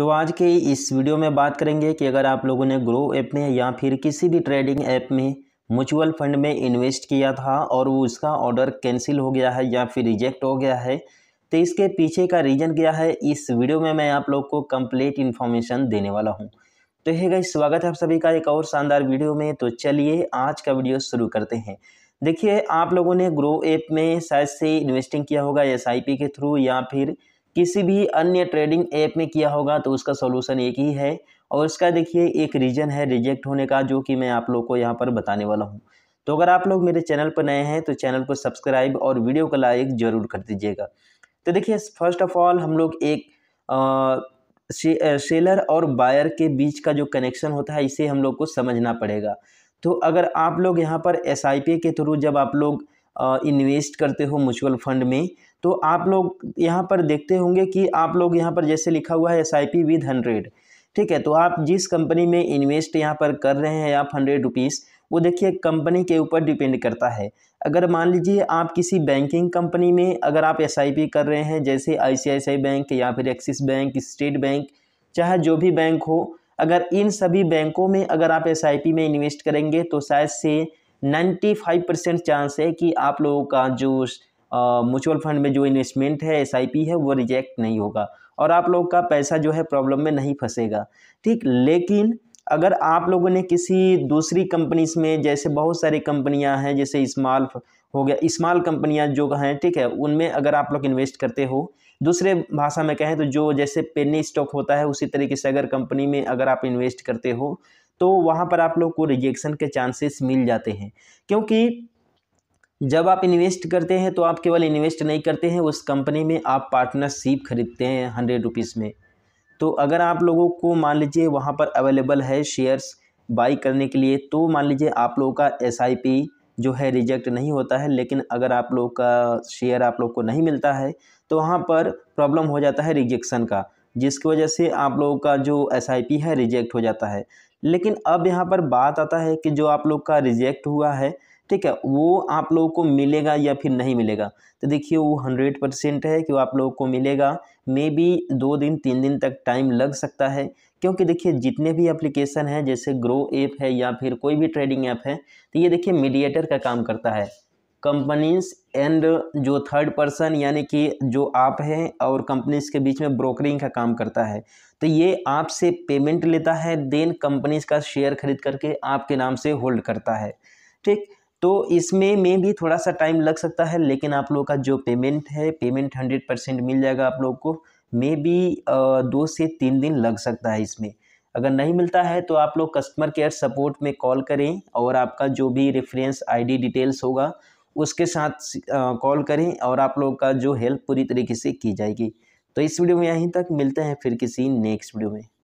तो आज के इस वीडियो में बात करेंगे कि अगर आप लोगों ने ग्रो ऐप में या फिर किसी भी ट्रेडिंग ऐप में म्यूचुअल फंड में इन्वेस्ट किया था और वो उसका ऑर्डर कैंसिल हो गया है या फिर रिजेक्ट हो गया है तो इसके पीछे का रीज़न क्या है इस वीडियो में मैं आप लोग को कम्प्लीट इन्फॉर्मेशन देने वाला हूँ तो हे गई स्वागत है आप सभी का एक और शानदार वीडियो में तो चलिए आज का वीडियो शुरू करते हैं देखिए आप लोगों ने ग्रो ऐप में शायद से इन्वेस्टिंग किया होगा एस के थ्रू या फिर किसी भी अन्य ट्रेडिंग ऐप में किया होगा तो उसका सोल्यूशन एक ही है और इसका देखिए एक रीज़न है रिजेक्ट होने का जो कि मैं आप लोग को यहाँ पर बताने वाला हूँ तो अगर आप लोग मेरे चैनल पर नए हैं तो चैनल को सब्सक्राइब और वीडियो का लाइक ज़रूर कर दीजिएगा तो देखिए फर्स्ट ऑफ ऑल हम लोग एक आ, से, सेलर और बायर के बीच का जो कनेक्शन होता है इसे हम लोग को समझना पड़ेगा तो अगर आप लोग यहाँ पर एस के थ्रू जब आप लोग इन्वेस्ट करते हो म्यूचुअल फंड में तो आप लोग यहाँ पर देखते होंगे कि आप लोग यहाँ पर जैसे लिखा हुआ है S I P with hundred ठीक है तो आप जिस कंपनी में इन्वेस्ट यहाँ पर कर रहे हैं आप हंड्रेड रुपीज़ वो देखिए कंपनी के ऊपर डिपेंड करता है अगर मान लीजिए आप किसी बैंकिंग कंपनी में अगर आप एस कर रहे हैं जैसे आई बैंक या फिर एक्सिस बैंक स्टेट बैंक चाहे जो भी बैंक हो अगर इन सभी बैंकों में अगर आप एस में इन्वेस्ट करेंगे तो शायद से नाइन्टी फाइव परसेंट चांस है कि आप लोगों का जो म्यूचुअल फंड में जो इन्वेस्टमेंट है एस है वो रिजेक्ट नहीं होगा और आप लोगों का पैसा जो है प्रॉब्लम में नहीं फंसेगा ठीक लेकिन अगर आप लोगों ने किसी दूसरी कंपनीज में जैसे बहुत सारी कंपनियां हैं जैसे स्मॉल हो गया स्मॉल कंपनियां जो हैं ठीक है उनमें अगर आप लोग इन्वेस्ट करते हो दूसरे भाषा में कहें तो जो जैसे पेनी स्टॉक होता है उसी तरीके से अगर कंपनी में अगर आप इन्वेस्ट करते हो तो वहाँ पर आप लोग को रिजेक्शन के चांसेस मिल जाते हैं क्योंकि जब आप इन्वेस्ट करते हैं तो आप केवल इन्वेस्ट नहीं करते हैं उस कंपनी में आप पार्टनरशिप खरीदते हैं हंड्रेड रुपीज़ में तो अगर आप लोगों को मान लीजिए वहाँ पर अवेलेबल है शेयर्स बाई करने के लिए तो मान लीजिए आप लोगों का एस जो है रिजेक्ट नहीं होता है लेकिन अगर आप लोग का शेयर आप लोग को नहीं मिलता है तो वहाँ पर प्रॉब्लम हो जाता है रिजेक्शन का जिसकी वजह से आप लोगों का जो एस है रिजेक्ट हो जाता है लेकिन अब यहाँ पर बात आता है कि जो आप लोग का रिजेक्ट हुआ है ठीक है वो आप लोगों को मिलेगा या फिर नहीं मिलेगा तो देखिए वो हंड्रेड परसेंट है कि वो आप लोगों को मिलेगा मे बी दो दिन तीन दिन तक टाइम लग सकता है क्योंकि देखिए जितने भी एप्लीकेशन हैं जैसे ग्रो ऐप है या फिर कोई भी ट्रेडिंग ऐप है तो ये देखिए मीडिएटर का काम करता है कंपनीज एंड जो थर्ड पर्सन यानी कि जो आप हैं और कंपनीज के बीच में ब्रोकरिंग का काम करता है तो ये आपसे पेमेंट लेता है देन कंपनीज का शेयर खरीद करके आपके नाम से होल्ड करता है ठीक तो इसमें में भी थोड़ा सा टाइम लग सकता है लेकिन आप लोग का जो पेमेंट है पेमेंट हंड्रेड परसेंट मिल जाएगा आप लोग को मे बी दो से तीन दिन लग सकता है इसमें अगर नहीं मिलता है तो आप लोग कस्टमर केयर सपोर्ट में कॉल करें और आपका जो भी रेफरेंस आईडी डिटेल्स होगा उसके साथ कॉल करें और आप लोगों का जो हेल्प पूरी तरीके से की जाएगी तो इस वीडियो में यहीं तक मिलते हैं फिर किसी नेक्स्ट वीडियो में